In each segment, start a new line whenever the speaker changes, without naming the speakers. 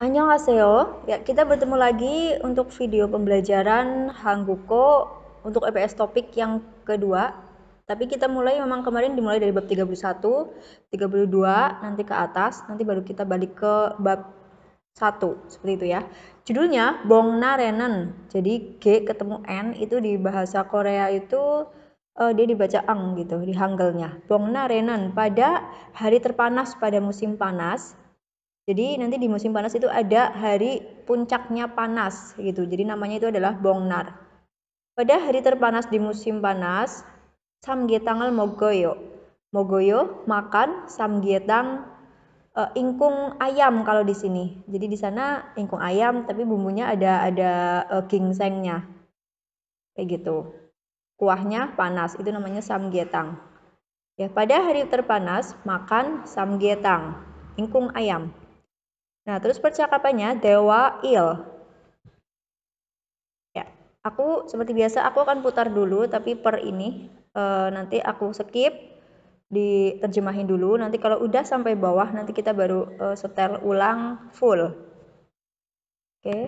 Annyeonghaseyo. Ya, kita bertemu lagi untuk video pembelajaran Hangguko untuk EPS topik yang kedua. Tapi kita mulai memang kemarin dimulai dari bab 31, 32, nanti ke atas, nanti baru kita balik ke bab 1, seperti itu ya. Judulnya Bongna Renen. Jadi G ketemu N itu di bahasa Korea itu uh, dia dibaca ang gitu di hanggelnya. Bongna Renan pada hari terpanas pada musim panas jadi nanti di musim panas itu ada hari puncaknya panas gitu. Jadi namanya itu adalah bongnar. Pada hari terpanas di musim panas, samgyetangal mogoyo. Mogoyo makan samgyetang e, ingkung ayam kalau di sini. Jadi di sana ingkung ayam tapi bumbunya ada ada e, gingsengnya. Kayak gitu. Kuahnya panas, itu namanya samgyetang. Ya, pada hari terpanas makan samgyetang, ingkung ayam. Nah, terus percakapannya dewa il. Ya, aku seperti biasa aku akan putar dulu tapi per ini e, nanti aku skip diterjemahin dulu. Nanti kalau udah sampai bawah nanti kita baru e, setel ulang full. Oke. Okay.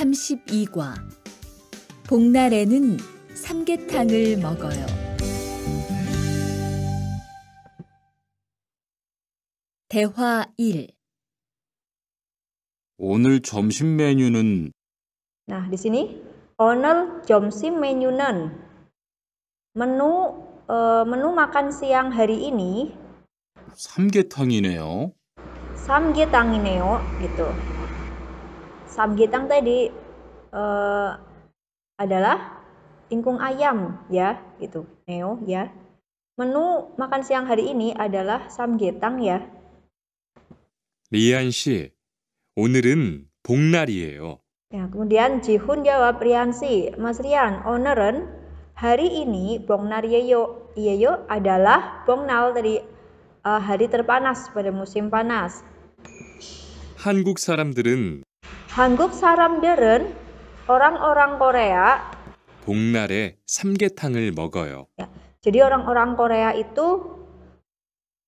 32과 복날에는 삼계탕을 먹어요. 대화 1 오늘 점심 메뉴는
Nah, di sini 오늘 점심 메뉴는 Menu eh, menu makan siang hari ini
삼계탕이네요.
삼계탕이네요. gitu. 삼계탕 tadi eh, adalah ingkung ayam ya, gitu. Neo ya. Menu makan siang hari ini adalah samgyetang, ya.
리안 씨, 오늘은 복날이에요.
야, kemudian Jihun jawab Rian Si, Mas Rian, oneren hari ini Bongnar Yeyo, Yeyo adalah Bongnal dari uh, hari terpanas pada musim panas.
한국 사람들은
한국 사람들은 orang-orang Korea
복날에 삼계탕을 먹어요. Ya,
jadi orang-orang Korea itu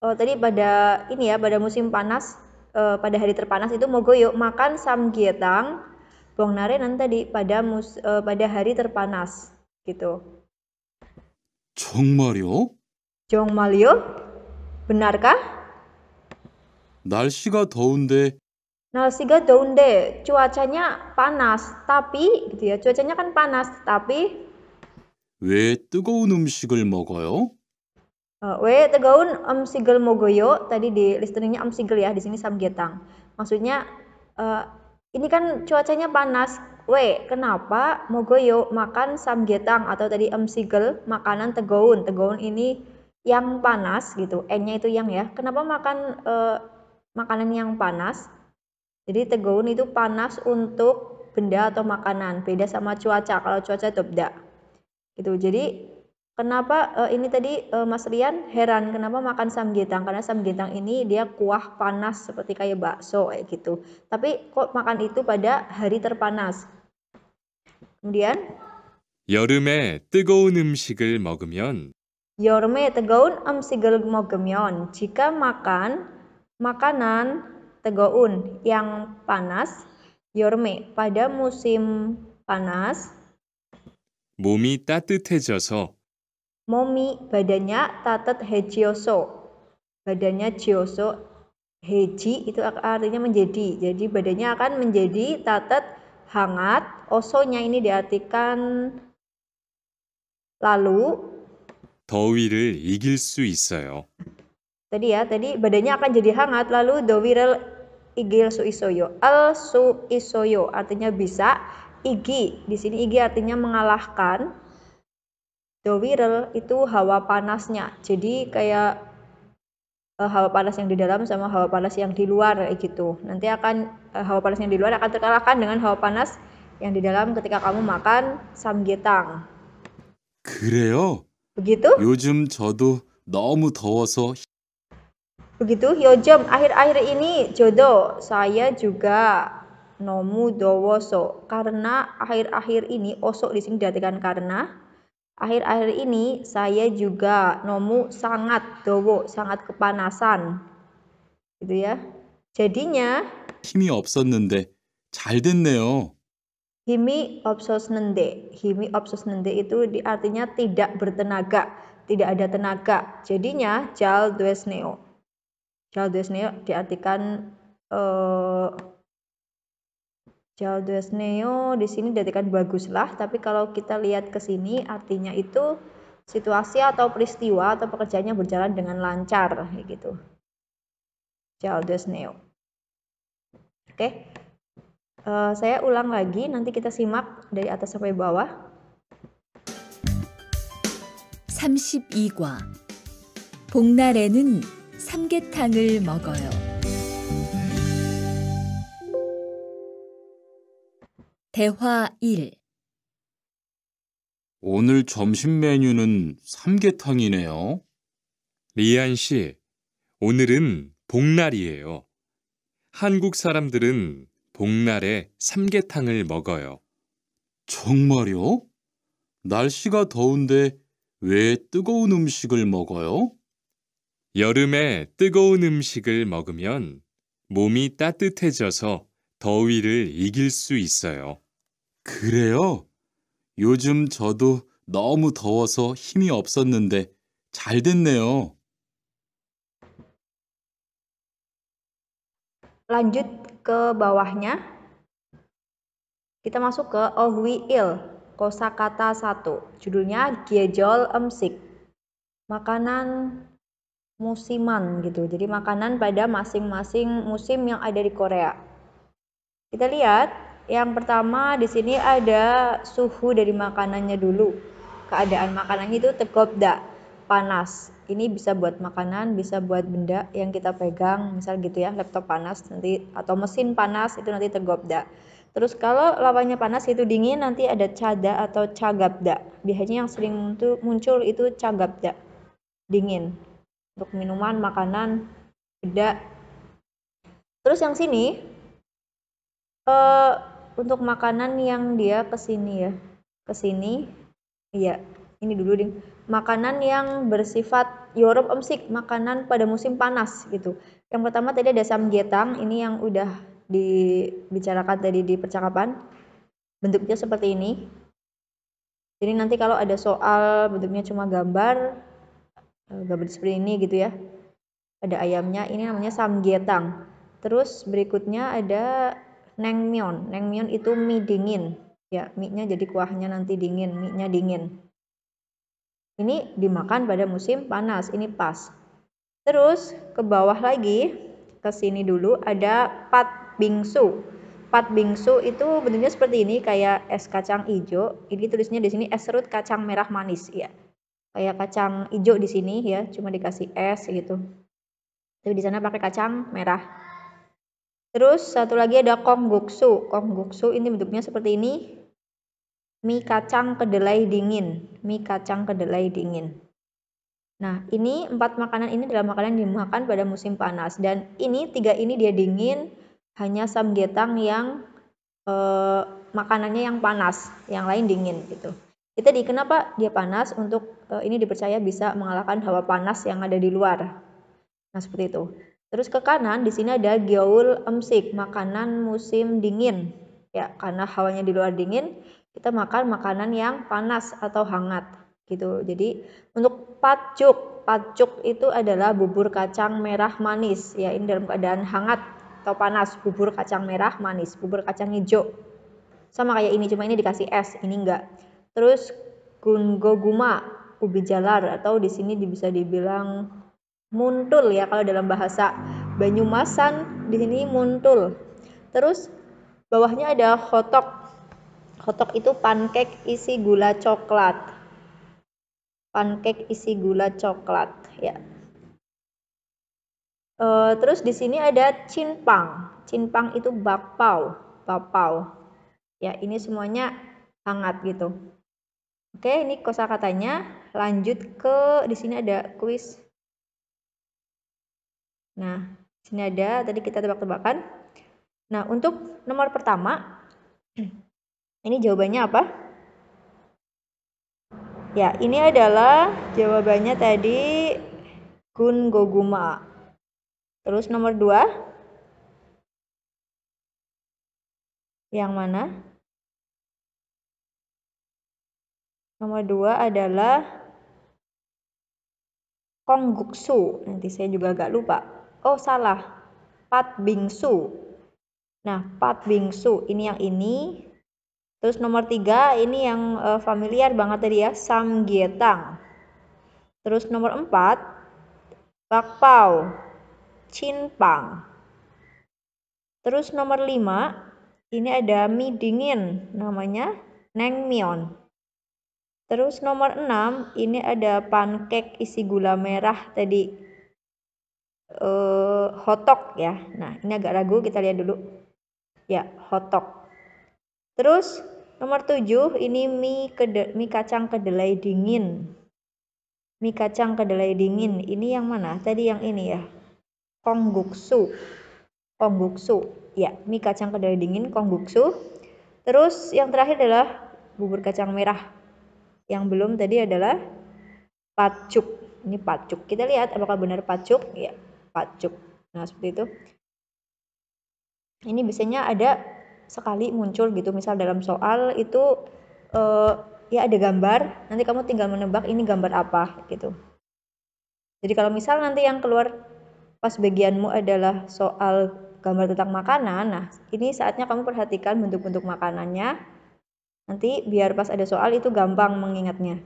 oh, tadi pada ini ya pada musim panas uh, pada hari terpanas itu mogo yuk makan samgyetang bong narenan tadi pada mus, uh, pada hari terpanas gitu.
정말요?
정말요? benarkah?
날씨가 더운데
날씨가 더운데 cuacanya panas tapi gitu ya cuacanya kan panas tapi
왜 뜨거운 음식을 먹어요?
Uh, we tegaun am sigel mogoyo tadi di listeningnya am sigel ya di sini samgetang. Maksudnya uh, ini kan cuacanya panas. We kenapa mogoyo makan samgetang atau tadi am sigel makanan tegaun. Tegaun ini yang panas gitu. N-nya itu yang ya. Kenapa makan uh, makanan yang panas? Jadi tegaun itu panas untuk benda atau makanan. Beda sama cuaca. Kalau cuaca itu beda. Gitu. Jadi Kenapa uh, ini tadi uh, Mas Rian heran kenapa makan samgyetang? Karena samgyetang ini dia kuah panas seperti kayak bakso kayak gitu. Tapi kok makan itu pada hari terpanas? Kemudian
여름에 뜨거운 음식을 먹으면
여름에 뜨거운 음식을 먹으면 jika makan makanan 뜨거운 yang panas 여름에 pada musim panas
몸이 따뜻해져서
Momi badannya tatat hejioso. Badannya jioso heji itu artinya menjadi. Jadi badannya akan menjadi tatat hangat. Osonya ini diartikan lalu.
더위를 이길 수 있어요.
Tadi ya, tadi badannya akan jadi hangat lalu dowiral igil su isoyo. Al su isoyo artinya bisa. Igi di sini igi artinya mengalahkan the viral itu hawa panasnya jadi kayak uh, hawa panas yang di dalam sama hawa panas yang di luar kayak gitu nanti akan uh, hawa panas yang di luar akan terkalahkan dengan hawa panas yang di dalam ketika kamu makan samgyetang
그래요? begitu 요즘 저도 너무 더워서
begitu Hyojom akhir-akhir ini jodoh saya juga nomu dowoso karena akhir-akhir ini osok di diartikan karena Akhir-akhir ini saya juga nomu sangat dowo, sangat kepanasan. Gitu ya. Jadinya
Himi 없었는데 잘 됐네요.
힘이 없었는데. 힘이 없었는데 itu artinya tidak bertenaga, tidak ada tenaga. Jadinya jal duesneo. Jal duesneo diartikan uh, Jaldes Neo di sini diartikan baguslah, tapi kalau kita lihat ke sini artinya itu situasi atau peristiwa atau pekerjaannya berjalan dengan lancar gitu. Jaldes Neo. Oke. Uh, saya ulang lagi, nanti kita simak dari atas sampai bawah.
32과 복날에는 삼계탕을 먹어요. 대화 1 오늘 점심 메뉴는 삼계탕이네요. 리안 씨, 오늘은 복날이에요. 한국 사람들은 복날에 삼계탕을 먹어요. 정말요? 날씨가 더운데 왜 뜨거운 음식을 먹어요? 여름에 뜨거운 음식을 먹으면 몸이 따뜻해져서 더위를 이길 수 있어요. 그래요? 요즘 저도 너무 더워서 힘이 없었는데 잘 됐네요.
Lanjut ke bawahnya. Kita masuk ke kosa kosakata satu. Judulnya Giejol Emsik. Makanan musiman gitu. Jadi makanan pada masing-masing musim yang ada di Korea. Kita lihat yang pertama di sini ada suhu dari makanannya dulu. Keadaan makanan itu tegobda, panas. Ini bisa buat makanan, bisa buat benda yang kita pegang, misal gitu ya, laptop panas nanti atau mesin panas itu nanti tegobda. Terus kalau lawannya panas itu dingin nanti ada cada atau cagap cagabda. Biasanya yang sering muncul itu cagap cagabda. Dingin. Untuk minuman, makanan, beda. Terus yang sini eh, untuk makanan yang dia kesini ya kesini iya ini dulu ding makanan yang bersifat Europe omsik makanan pada musim panas gitu yang pertama tadi ada samgyetang ini yang udah dibicarakan tadi di percakapan bentuknya seperti ini jadi nanti kalau ada soal bentuknya cuma gambar eh, gambar seperti ini gitu ya ada ayamnya ini namanya samgyetang terus berikutnya ada nengmyeon. Nengmyeon itu mie dingin. Ya, mie-nya jadi kuahnya nanti dingin, mie-nya dingin. Ini dimakan pada musim panas, ini pas. Terus ke bawah lagi, ke sini dulu ada pat bingsu. Pat bingsu itu bentuknya seperti ini, kayak es kacang hijau. Ini tulisnya di sini es serut kacang merah manis, ya. Kayak kacang hijau di sini ya, cuma dikasih es gitu. Tapi di sana pakai kacang merah Terus satu lagi ada kongguksu. Kongguksu ini bentuknya seperti ini. Mie kacang kedelai dingin. Mie kacang kedelai dingin. Nah, ini empat makanan ini adalah makanan yang dimakan pada musim panas dan ini tiga ini dia dingin, hanya samgyetang yang eh, makanannya yang panas, yang lain dingin gitu. Itu di kenapa dia panas untuk eh, ini dipercaya bisa mengalahkan hawa panas yang ada di luar. Nah, seperti itu. Terus ke kanan di sini ada Gyeol Emsik, makanan musim dingin. Ya, karena hawanya di luar dingin, kita makan makanan yang panas atau hangat gitu. Jadi untuk pacuk, pacuk itu adalah bubur kacang merah manis ya, ini dalam keadaan hangat atau panas, bubur kacang merah manis, bubur kacang hijau. Sama kayak ini, cuma ini dikasih es, ini enggak. Terus guma, ubi jalar atau di sini bisa dibilang muntul ya kalau dalam bahasa Banyumasan di sini muntul. Terus bawahnya ada hotok. Hotok itu pancake isi gula coklat. Pancake isi gula coklat ya. E, terus di sini ada cinpang. Cinpang itu bakpao, bakpao. Ya, ini semuanya hangat gitu. Oke, ini kosakatanya. Lanjut ke di sini ada kuis Nah, sini ada tadi kita tebak-tebakan. Nah, untuk nomor pertama, ini jawabannya apa? Ya, ini adalah jawabannya tadi Gun Goguma. Terus nomor dua, yang mana? Nomor dua adalah Kongguksu. Nanti saya juga agak lupa oh salah, Pat Bingsu. Nah, Pat Bingsu ini yang ini. Terus nomor tiga ini yang uh, familiar banget tadi ya, Sam Terus nomor empat, Bakpao, Cinpang. Terus nomor lima, ini ada mie dingin namanya Nengmyeon. Terus nomor enam ini ada pancake isi gula merah tadi uh, hotok ya. Nah, ini agak ragu kita lihat dulu. Ya, hotok. Terus nomor 7 ini mie kede, mie kacang kedelai dingin. Mie kacang kedelai dingin. Ini yang mana? Tadi yang ini ya. Kongguksu. Kongguksu. Ya, mie kacang kedelai dingin kongguksu. Terus yang terakhir adalah bubur kacang merah. Yang belum tadi adalah pacuk. Ini pacuk. Kita lihat apakah benar pacuk. Ya, pacuk. Nah, seperti itu. Ini biasanya ada sekali muncul gitu, misal dalam soal itu uh, ya ada gambar, nanti kamu tinggal menebak ini gambar apa gitu. Jadi kalau misal nanti yang keluar pas bagianmu adalah soal gambar tentang makanan, nah ini saatnya kamu perhatikan bentuk-bentuk makanannya. Nanti biar pas ada soal itu gampang mengingatnya.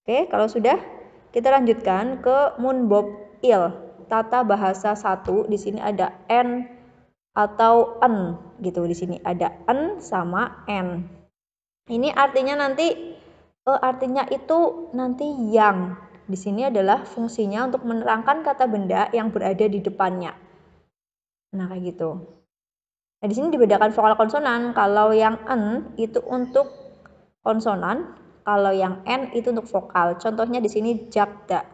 Oke, kalau sudah kita lanjutkan ke Moonbob Il tata bahasa satu di sini ada n atau n gitu di sini ada n sama n. Ini artinya nanti e, artinya itu nanti yang di sini adalah fungsinya untuk menerangkan kata benda yang berada di depannya. Nah, kayak gitu. Nah, di sini dibedakan vokal konsonan. Kalau yang n itu untuk konsonan, kalau yang n itu untuk vokal. Contohnya di sini jakda.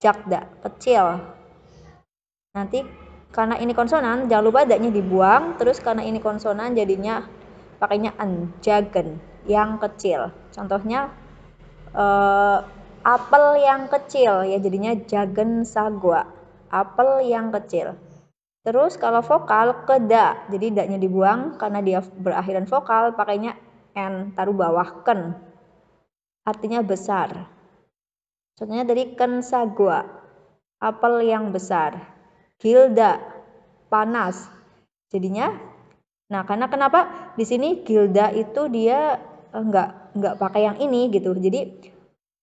Jakda, kecil nanti karena ini konsonan jangan lupa adanya dibuang terus karena ini konsonan jadinya pakainya en jagen yang kecil contohnya uh, apel yang kecil ya jadinya jagen sagwa apel yang kecil terus kalau vokal ke jadi daknya dibuang karena dia berakhiran vokal pakainya n taruh bawah ken artinya besar contohnya dari ken sagwa apel yang besar Gilda, panas. Jadinya, nah karena kenapa di sini Gilda itu dia eh, nggak nggak pakai yang ini gitu. Jadi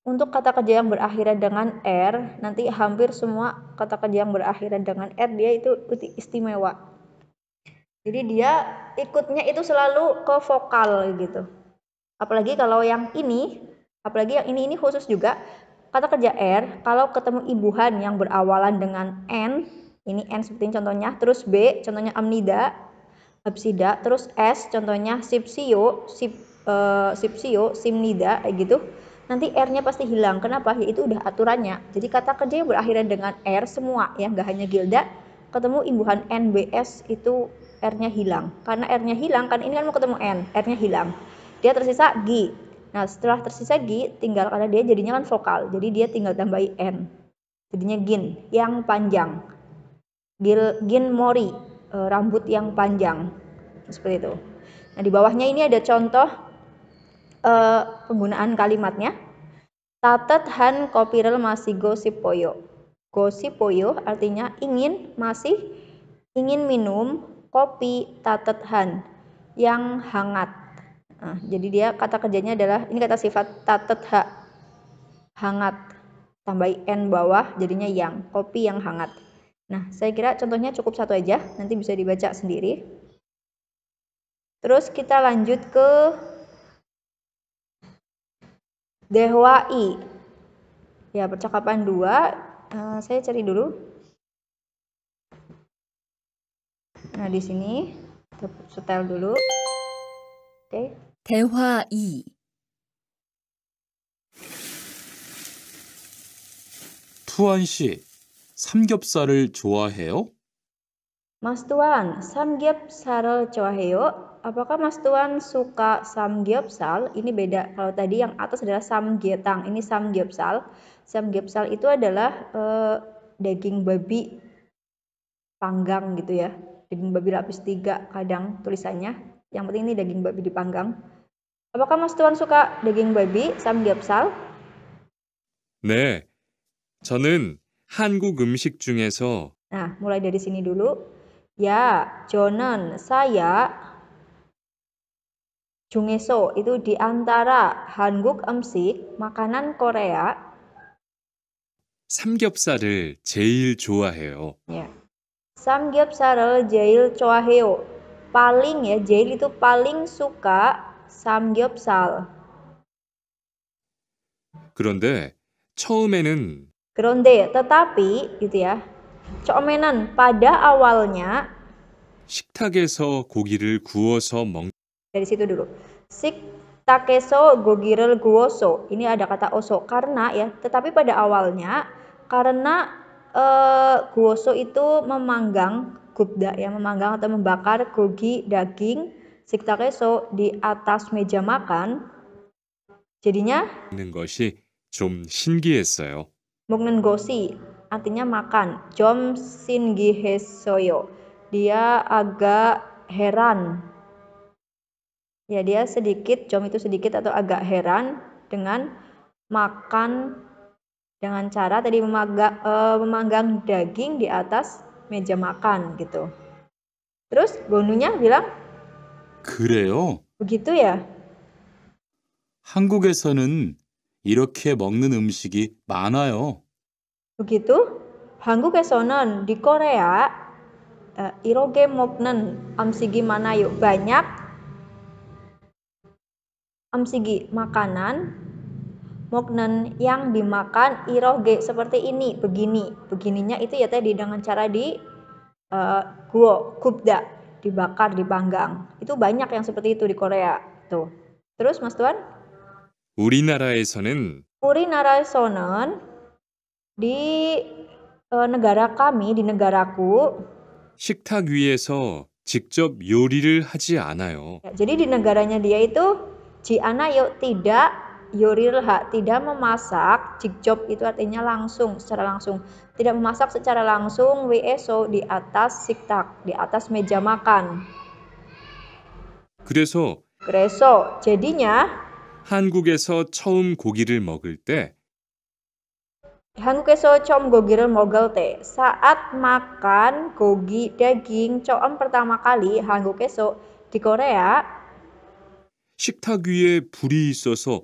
untuk kata kerja yang berakhiran dengan r, nanti hampir semua kata kerja yang berakhiran dengan r dia itu istimewa. Jadi dia ikutnya itu selalu ke vokal gitu. Apalagi kalau yang ini, apalagi yang ini ini khusus juga kata kerja r, kalau ketemu ibuhan yang berawalan dengan n, ini N seperti ini contohnya. Terus B contohnya amnida, absida. Terus S contohnya sipsio, sip, uh, sipsio, simnida kayak gitu. Nanti R-nya pasti hilang. Kenapa? Ya itu udah aturannya. Jadi kata kerja yang berakhiran dengan R semua ya, nggak hanya gilda. Ketemu imbuhan NBS itu R-nya hilang. Karena R-nya hilang kan ini kan mau ketemu N, R-nya hilang. Dia tersisa G. Nah, setelah tersisa G, tinggal karena dia jadinya kan vokal. Jadi dia tinggal tambahi N. Jadinya gin yang panjang. Gil, gin mori, eh, rambut yang panjang. Seperti itu. Nah, di bawahnya ini ada contoh eh, penggunaan kalimatnya. Tatet han kopirel masih gosip poyo. Gosip poyo artinya ingin masih ingin minum kopi tatet han yang hangat. Nah, jadi dia kata kerjanya adalah ini kata sifat tatet ha hangat tambah n bawah jadinya yang kopi yang hangat. Nah, saya kira contohnya cukup satu aja, nanti bisa dibaca sendiri. Terus kita lanjut ke Dehwai. Ya, percakapan dua. Uh, saya cari dulu. Nah, di sini setel dulu. Oke. Okay. Dehwai.
Tuan 씨, 삼겹살을 좋아해요?
Mas Tuan, samgyeopsal을 좋아해요? Apakah Mas Tuan suka samgyeopsal? Ini beda. Kalau tadi yang atas adalah samgyetang, ini samgyeopsal. Samgyeopsal itu adalah uh, daging babi panggang gitu ya. Daging babi lapis tiga kadang tulisannya. Yang penting ini daging babi dipanggang. Apakah Mas Tuan suka daging babi samgyeopsal?
네, 저는 한국 음식 중에서
Nah, mulai dari sini dulu. Ya, Jonan, saya Jungeso itu di antara Hanguk Emsik, makanan Korea.
삼겹살을 제일 좋아해요. Ya.
Samgyeopsal jail choaheo. Paling ya, jail itu paling suka samgyeopsal.
그런데 처음에는
Gronde, tetapi gitu ya. Comenan pada awalnya
식탁에서 고기를 구워서 먹
Dari situ dulu. 식탁에서 고기를 구워서. Ini ada kata oso karena ya, tetapi pada awalnya karena eh guoso itu memanggang gubda ya, memanggang atau membakar gogi daging Siktakeso di atas meja makan. Jadinya
것이 좀 신기했어요.
Moknengoshi artinya makan. Jom Gihesoyo Dia agak heran. Ya, dia sedikit, jom itu sedikit atau agak heran dengan makan dengan cara tadi memaga, eh, memanggang daging di atas meja makan gitu. Terus Gonunya bilang
그래요.
begitu ya?
한국에서는 이렇게 먹는 음식이 많아요.
Begitu, 한국에서는 di Korea uh, 이렇게 먹는 음식이 많아요. banyak 음식이 makanan moknen yang dimakan iroge seperti ini begini begininya itu ya tadi dengan cara di uh, guo kubda dibakar dipanggang itu banyak yang seperti itu di Korea tuh terus Mas Tuan
우리나라에서는
우리나라에서는 di uh, negara kami, di negaraku,
식탁 위에서 직접 요리를 하지 않아요. ya,
jadi di negaranya dia itu Jiana yuk tidak ha tidak memasak, jikjob itu artinya langsung, secara langsung. Tidak memasak secara langsung WSO di atas siktak, di atas meja makan. 그래서 그래서 jadinya
한국에서 처음 고기를 먹을 때
한국에서 처음 고기를 먹을 때 saat makan 고기 daging 처음 pertama kali 한국에서 di Korea
식탁 위에 불이 있어서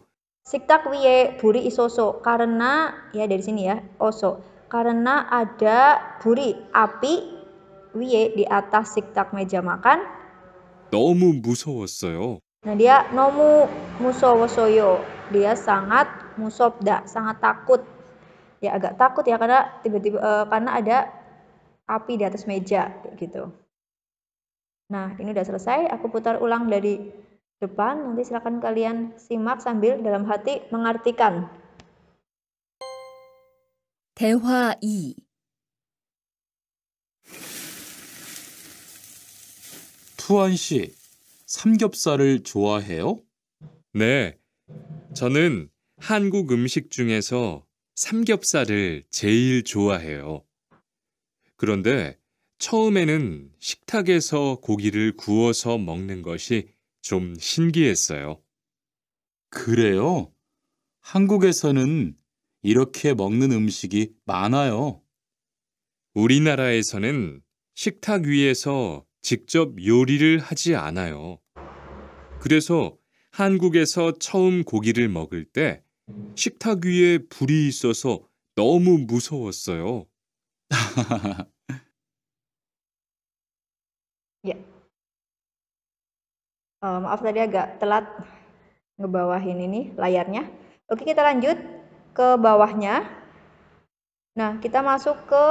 식탁 위에 불이 있어서 karena ya dari sini ya oso karena ada 불이 api 위에 di atas 식탁 meja makan
너무 무서웠어요.
Nah dia nomu muso musowosoyo, dia sangat musobda, sangat takut. Ya agak takut ya karena tiba-tiba e, karena ada api di atas meja gitu. Nah ini udah selesai, aku putar ulang dari depan. Nanti silakan kalian simak sambil dalam hati mengartikan. 대화 2
투원 씨, 삼겹살을 좋아해요? 네. 저는 한국 음식 중에서 삼겹살을 제일 좋아해요. 그런데 처음에는 식탁에서 고기를 구워서 먹는 것이 좀 신기했어요. 그래요? 한국에서는 이렇게 먹는 음식이 많아요. 우리나라에서는 식탁 위에서 직접 요리를 하지 않아요. 그래서 한국에서 처음 고기를 먹을 때 식탁 위에 불이 있어서 너무 무서웠어요.
Ya. Eh, maaf tadi agak telat ngebawahin ini layarnya. Oke, kita lanjut ke bawahnya. Nah, kita masuk ke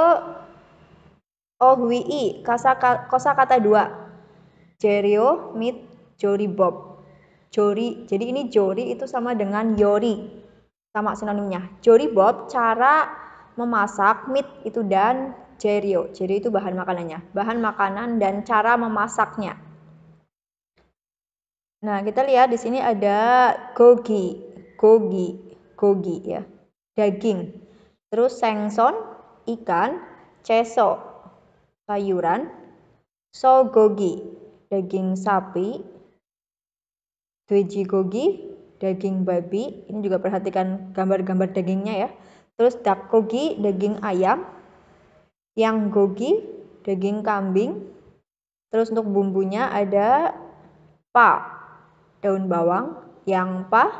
Ogwi kosa, kosa kata dua. Jerio mit Jori Bob. Jori, jadi ini Jori itu sama dengan Yori. Sama sinonimnya. Jori Bob cara memasak mit itu dan Jerio. Jadi itu bahan makanannya. Bahan makanan dan cara memasaknya. Nah, kita lihat di sini ada gogi, gogi, gogi ya, daging. Terus sengson, ikan, ceso, sayuran, sogogi, daging sapi, gogi daging babi, ini juga perhatikan gambar-gambar dagingnya ya. Terus dakogi, daging ayam, yang gogi, daging kambing. Terus untuk bumbunya ada pa, daun bawang, yang pa,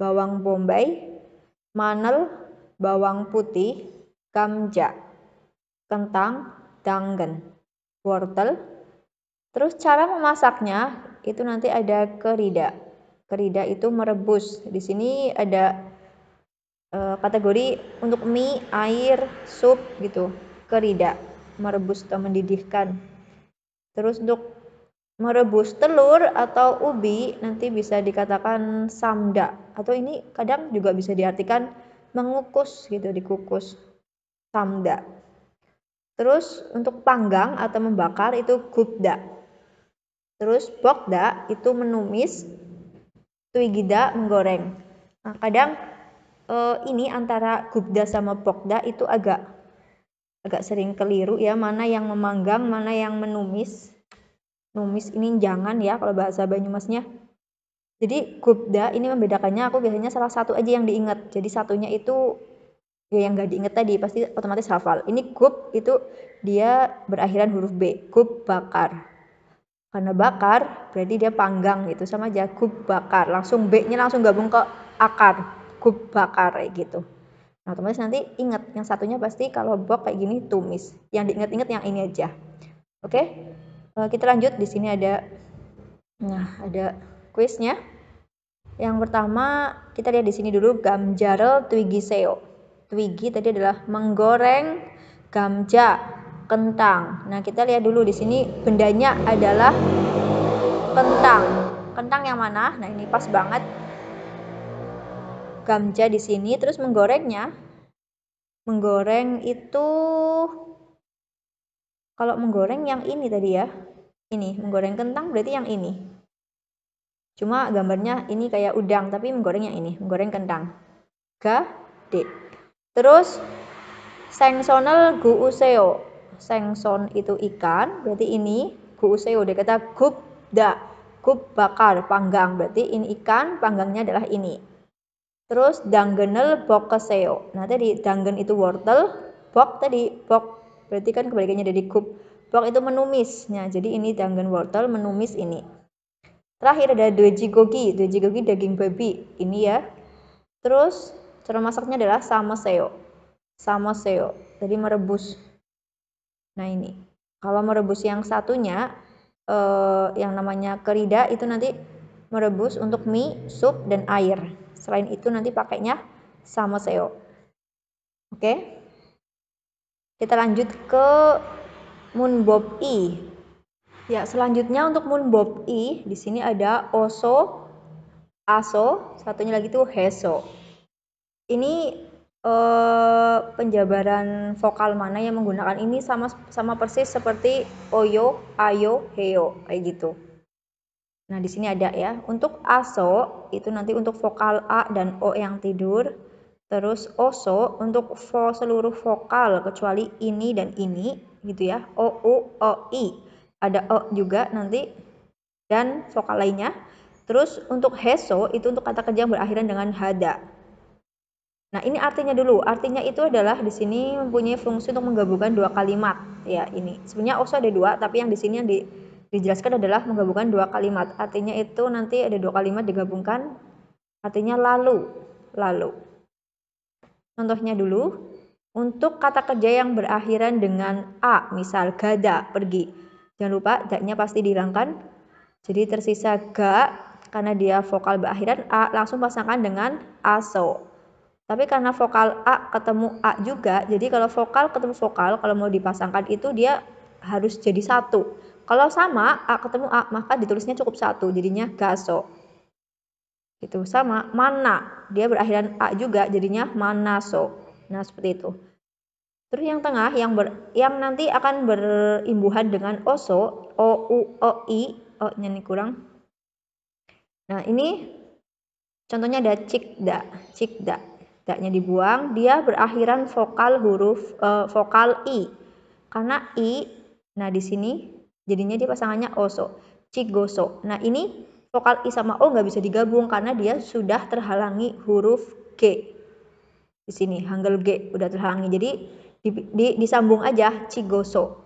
bawang bombay, manel, bawang putih, kamja, kentang, Danggen, wortel. Terus cara memasaknya itu nanti ada kerida. Kerida itu merebus. Di sini ada e, kategori untuk mie, air, sup gitu. Kerida merebus atau mendidihkan. Terus untuk merebus telur atau ubi nanti bisa dikatakan samda atau ini kadang juga bisa diartikan mengukus gitu dikukus samda Terus untuk panggang atau membakar itu gubda. Terus bokda itu menumis, tuigida menggoreng. Nah, kadang eh, ini antara gubda sama bokda itu agak agak sering keliru ya, mana yang memanggang, mana yang menumis. Numis ini jangan ya kalau bahasa Banyumasnya. Jadi gubda ini membedakannya aku biasanya salah satu aja yang diingat. Jadi satunya itu ya yang gak diinget tadi pasti otomatis hafal. Ini kub itu dia berakhiran huruf B, kub bakar. Karena bakar berarti dia panggang gitu sama aja kub bakar. Langsung B-nya langsung gabung ke akar, kub bakar kayak gitu. Nah, otomatis nanti inget. yang satunya pasti kalau bok kayak gini tumis. Yang diinget-inget yang ini aja. Oke. Eh, kita lanjut di sini ada nah, ada quiznya. Yang pertama kita lihat di sini dulu gamjarel twigiseo. Twiggy tadi adalah menggoreng gamja, kentang. Nah, kita lihat dulu di sini bendanya adalah kentang. Kentang yang mana? Nah, ini pas banget. Gamja di sini terus menggorengnya. Menggoreng itu kalau menggoreng yang ini tadi ya. Ini menggoreng kentang berarti yang ini. Cuma gambarnya ini kayak udang tapi menggoreng yang ini, menggoreng kentang. Ga D. Terus Sangsonel guuseo. Sengson itu ikan, berarti ini guuseo. Dia kata gubda, gub bakar, panggang. Berarti ini ikan, panggangnya adalah ini. Terus danggenel bokeseo. Nah tadi danggen itu wortel, bok tadi bok. Berarti kan kebalikannya dari gub. Bok itu menumisnya. Jadi ini danggen wortel menumis ini. Terakhir ada dojigogi. Dojigogi daging babi. Ini ya. Terus Cara masaknya adalah sama seo sama seo jadi merebus. Nah ini, kalau merebus yang satunya, eh, yang namanya kerida itu nanti merebus untuk mie, sup, dan air. Selain itu nanti pakainya sama seo Oke. Kita lanjut ke munbob i. E. Ya, selanjutnya untuk munbob i, e, di sini ada oso, aso, satunya lagi itu heso. Ini, eh, penjabaran vokal mana yang menggunakan ini sama sama persis seperti oyo, ayo, heyo, kayak gitu. Nah, di sini ada ya. Untuk aso itu nanti untuk vokal a dan o yang tidur, terus oso untuk vo seluruh vokal kecuali ini dan ini gitu ya, o, u, o, i. Ada o juga nanti dan vokal lainnya. Terus untuk heso itu untuk kata kerja yang berakhiran dengan hada. Nah, ini artinya dulu. Artinya itu adalah di sini mempunyai fungsi untuk menggabungkan dua kalimat. Ya, ini. Sebenarnya also ada dua, tapi yang di sini yang di, dijelaskan adalah menggabungkan dua kalimat. Artinya itu nanti ada dua kalimat digabungkan. Artinya lalu, lalu. Contohnya dulu, untuk kata kerja yang berakhiran dengan a, misal gada, pergi. Jangan lupa daknya pasti dihilangkan. Jadi tersisa ga karena dia vokal berakhiran a, langsung pasangkan dengan aso. Tapi karena vokal A ketemu A juga, jadi kalau vokal ketemu vokal, kalau mau dipasangkan itu dia harus jadi satu. Kalau sama, A ketemu A, maka ditulisnya cukup satu, jadinya gaso. Itu sama, mana. Dia berakhiran A juga, jadinya manaso. Nah, seperti itu. Terus yang tengah, yang ber, yang nanti akan berimbuhan dengan oso, o, u, o, i, o, nya ini kurang. Nah, ini contohnya ada cikda, cikda tidaknya dibuang, dia berakhiran vokal huruf e, vokal i. Karena i, nah di sini jadinya dia pasangannya oso, cigoso. Nah ini vokal i sama o nggak bisa digabung karena dia sudah terhalangi huruf g. Di sini hanggel g udah terhalangi, jadi di, di, disambung aja cigoso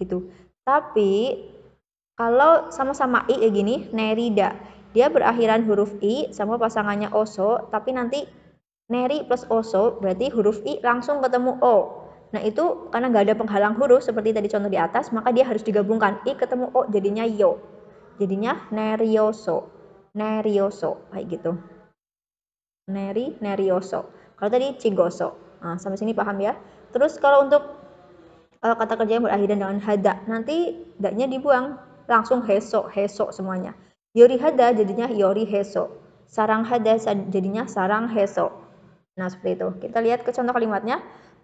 gitu. Tapi kalau sama-sama i kayak gini, Nerida. Dia berakhiran huruf i sama pasangannya oso, tapi nanti Neri plus oso berarti huruf I langsung ketemu O. Nah itu karena nggak ada penghalang huruf seperti tadi contoh di atas, maka dia harus digabungkan. I ketemu O jadinya yo. Jadinya nerioso. Nerioso, kayak gitu. Neri, nerioso. Kalau tadi cigoso. Nah, sampai sini paham ya. Terus kalau untuk uh, kata kerja yang berakhiran dengan hada, nanti daknya dibuang. Langsung heso, heso semuanya. Yori hada jadinya yori heso. Sarang hada jadinya sarang heso Nah, seperti itu. Kita lihat ke contoh kalimatnya.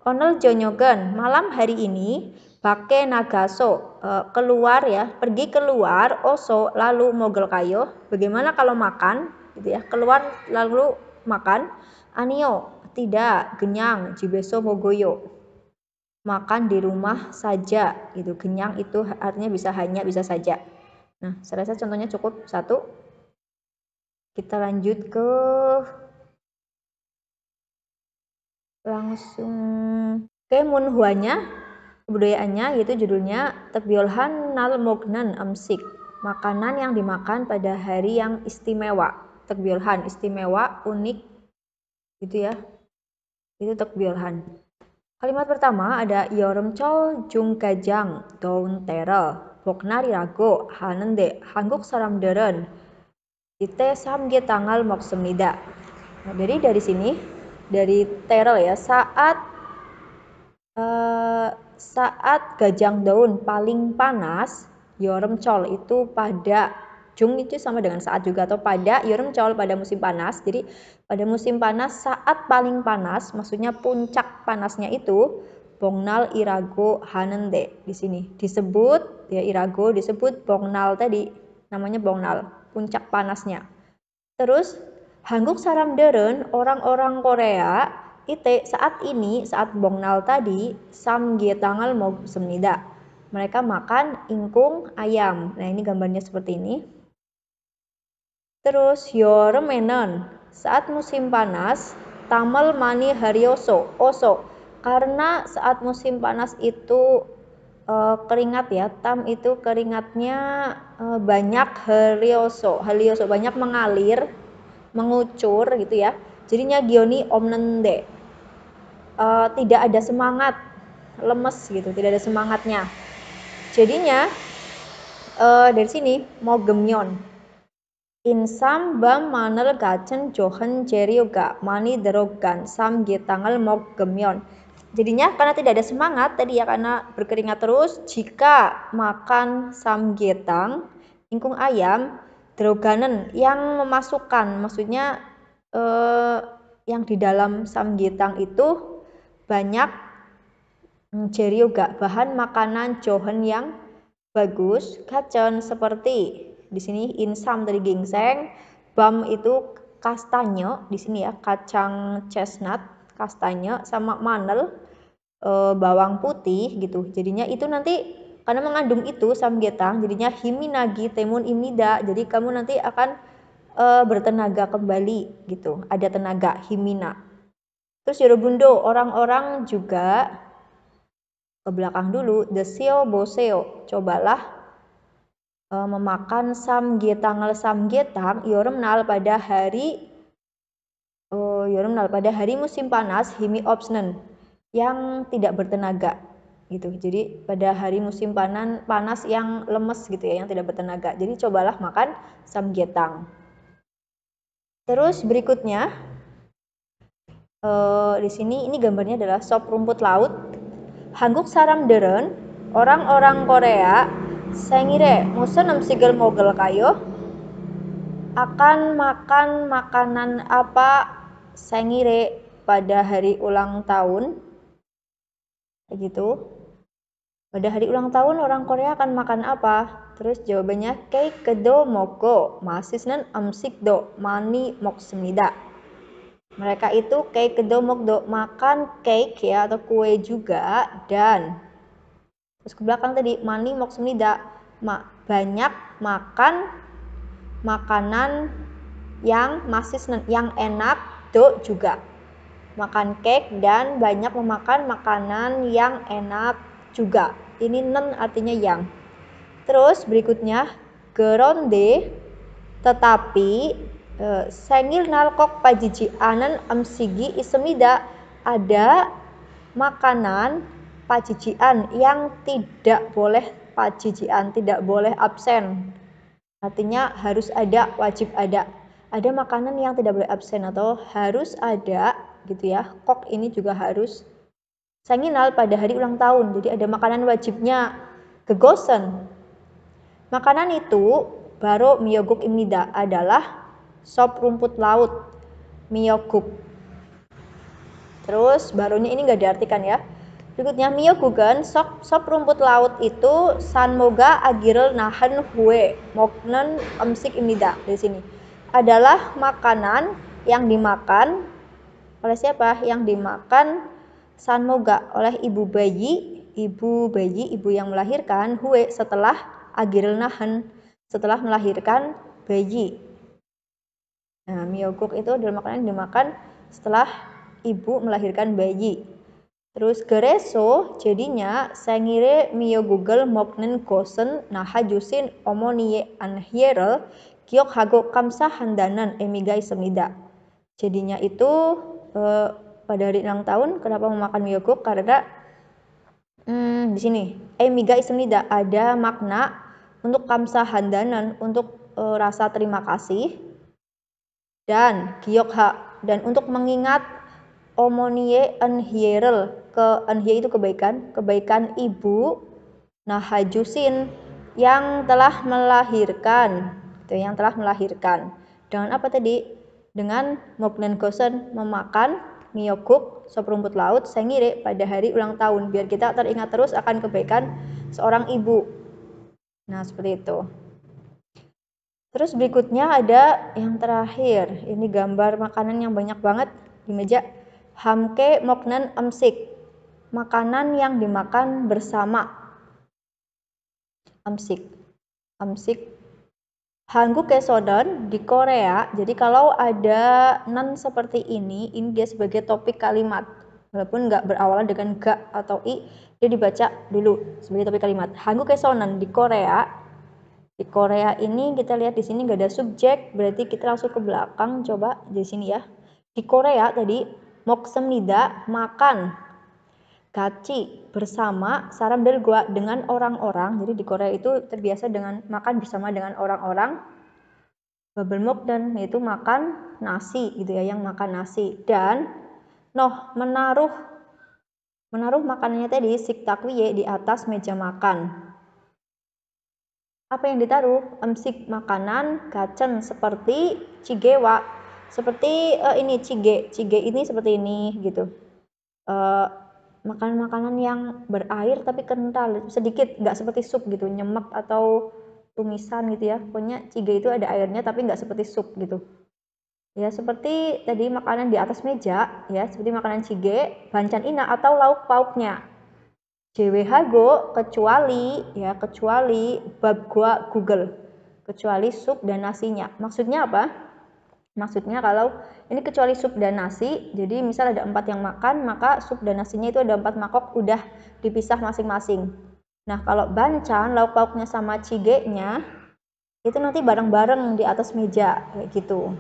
Onel Jonyogen, malam hari ini pakai nagaso, e, keluar ya, pergi keluar, oso, lalu mogel kayo. Bagaimana kalau makan? Gitu ya, keluar lalu makan. Anio, tidak, genyang, jibeso mogoyo. Makan di rumah saja, gitu. Genyang itu artinya bisa hanya, bisa saja. Nah, saya rasa contohnya cukup satu. Kita lanjut ke langsung ke munhuanya kebudayaannya itu judulnya Tebiolhan nal mognan amsik makanan yang dimakan pada hari yang istimewa tekbiolhan istimewa unik gitu ya itu tekbiolhan kalimat pertama ada Yoremchol jung kajang daun terel Boknari rirago hanende hangguk saram deren ite samge tanggal moksemnida nah, jadi dari sini dari Terel ya saat uh, saat gajang daun paling panas col itu pada Jung itu sama dengan saat juga atau pada col pada musim panas. Jadi pada musim panas saat paling panas maksudnya puncak panasnya itu Bongnal Irago Hanende di sini disebut ya Irago disebut Bongnal tadi namanya Bongnal puncak panasnya. Terus Hanguk saram deren orang-orang Korea, ite saat ini, saat bongnal tadi, samgye tanggal mau semnida. Mereka makan ingkung ayam. Nah, ini gambarnya seperti ini. Terus, yoremenen, saat musim panas, tamal mani haryoso, oso. Karena saat musim panas itu uh, keringat ya tam itu keringatnya uh, banyak hari helioso banyak mengalir mengucur gitu ya. Jadinya Gioni omnende. Uh, tidak ada semangat, lemes gitu, tidak ada semangatnya. Jadinya uh, dari sini mau mogemyon. Insam bam manel gacen johen jerioga mani derogan sam mau gemion. Jadinya karena tidak ada semangat tadi ya karena berkeringat terus jika makan samgetang ingkung ayam droganen yang memasukkan maksudnya eh, yang di dalam samgitang itu banyak mm, juga bahan makanan johan yang bagus kacen seperti di sini insam dari ginseng bam itu kastanye di sini ya kacang chestnut kastanye sama manel e, bawang putih gitu jadinya itu nanti karena mengandung itu samgetang jadinya himinagi temun imida jadi kamu nanti akan e, bertenaga kembali gitu ada tenaga himina terus yorobundo orang-orang juga ke belakang dulu desio boseo cobalah e, memakan samgetangal samgetang yoremnal pada hari e, eh, yoremnal pada hari musim panas himi obsnen yang tidak bertenaga gitu. Jadi pada hari musim panan, panas yang lemes gitu ya, yang tidak bertenaga. Jadi cobalah makan samgyetang. Terus berikutnya, eh, di sini ini gambarnya adalah sop rumput laut. hanguk saram deren, orang-orang Korea, sengire nam sigel mogel kayo, akan makan makanan apa sengire pada hari ulang tahun begitu pada hari ulang tahun orang Korea akan makan apa? Terus jawabannya cake kedo moko, masisnen amsikdo, mani semida. Mereka itu cake kedo mokdo, makan cake ya atau kue juga dan terus ke belakang tadi mani moksemnida, ma banyak makan makanan yang masih yang enak do juga makan cake dan banyak memakan makanan yang enak juga. Ini nen artinya yang. Terus berikutnya geronde tetapi eh, sengil nalkok pajiji anan amsigi isemida ada makanan pajijian yang tidak boleh pajijian, tidak boleh absen. Artinya harus ada, wajib ada. Ada makanan yang tidak boleh absen atau harus ada gitu ya. Kok ini juga harus sanginal pada hari ulang tahun. Jadi ada makanan wajibnya gegosen. Makanan itu baru miyoguk imnida adalah sop rumput laut miyoguk. Terus barunya ini nggak diartikan ya. Berikutnya miyogugan sop sop rumput laut itu sanmoga agirel nahan hue moknen emsik imnida di sini adalah makanan yang dimakan oleh siapa? Yang dimakan Sanmoga oleh ibu bayi, ibu bayi, ibu yang melahirkan Hue setelah Agiril Nahan, setelah melahirkan bayi. Nah, Miyoguk itu adalah makanan yang dimakan setelah ibu melahirkan bayi. Terus gereso jadinya sengire mio google moknen gosen naha jusin omonie anhierel kiok hago kamsa handanan emigai semida. Jadinya itu eh, pada hari ulang tahun kenapa memakan miyoguk karena hmm, di sini emiga eh, tidak ada makna untuk handanan untuk e, rasa terima kasih dan giyokha dan untuk mengingat omonie enhierel ke enhie itu kebaikan kebaikan ibu nahajusin yang telah melahirkan itu yang telah melahirkan dengan apa tadi dengan mognen gosen memakan miyoguk, sop rumput laut, sengire pada hari ulang tahun biar kita teringat terus akan kebaikan seorang ibu. Nah, seperti itu. Terus berikutnya ada yang terakhir. Ini gambar makanan yang banyak banget di meja. Hamke moknan amsik. Makanan yang dimakan bersama. Amsik. Amsik Hanguk Kesodon di Korea, jadi kalau ada nan seperti ini, ini dia sebagai topik kalimat. Walaupun nggak berawalan dengan ga atau i, dia dibaca dulu sebagai topik kalimat. Hanguk Kesodon di Korea, di Korea ini kita lihat di sini nggak ada subjek, berarti kita langsung ke belakang coba di sini ya. Di Korea tadi, moksemnida, makan gaci bersama sarap dari gua dengan orang-orang jadi di Korea itu terbiasa dengan makan bersama dengan orang-orang muk dan yaitu makan nasi gitu ya yang makan nasi dan noh menaruh menaruh makanannya tadi siktakwiye di atas meja makan apa yang ditaruh emsik makanan gacen seperti cigewa seperti uh, ini cige cige ini seperti ini gitu uh, makanan-makanan yang berair tapi kental sedikit nggak seperti sup gitu nyemek atau tumisan gitu ya pokoknya cige itu ada airnya tapi nggak seperti sup gitu ya seperti tadi makanan di atas meja ya seperti makanan cige bancan ina atau lauk pauknya JWH go kecuali ya kecuali bab gua Google kecuali sup dan nasinya maksudnya apa Maksudnya kalau ini kecuali sup dan nasi, jadi misal ada empat yang makan, maka sup dan nasinya itu ada empat mangkok udah dipisah masing-masing. Nah kalau bancan, lauk pauknya sama cigeknya, itu nanti bareng-bareng di atas meja kayak gitu.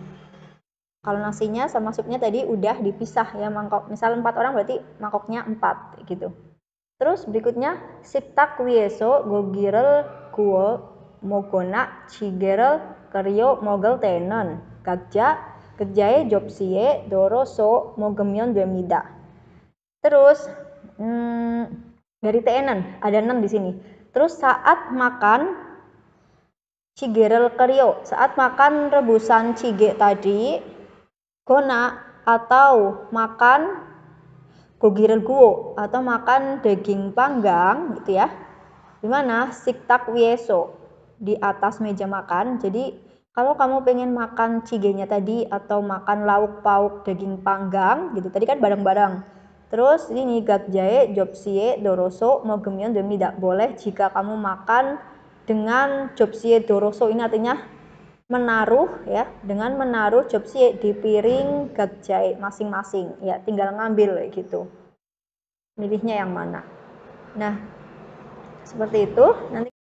Kalau nasinya sama supnya tadi udah dipisah ya mangkok. Misal empat orang berarti mangkoknya empat gitu. Terus berikutnya siptak wieso gogirel kuo mogona cigerel kario mogel tenon kerja kerjae job sie doro so mogemion mida Terus hmm, dari TNN ada enam di sini. Terus saat makan cigerel kerio, saat makan rebusan cige tadi, gona atau makan gogirel guo atau makan daging panggang gitu ya. Dimana siktak wieso di atas meja makan. Jadi kalau kamu pengen makan cigenya tadi atau makan lauk pauk daging panggang gitu tadi kan bareng-bareng terus ini gak gakjae jopsie doroso gemion demi tidak boleh jika kamu makan dengan jopsie doroso ini artinya menaruh ya dengan menaruh jopsie di piring jahe masing-masing ya tinggal ngambil gitu milihnya yang mana nah
seperti itu nanti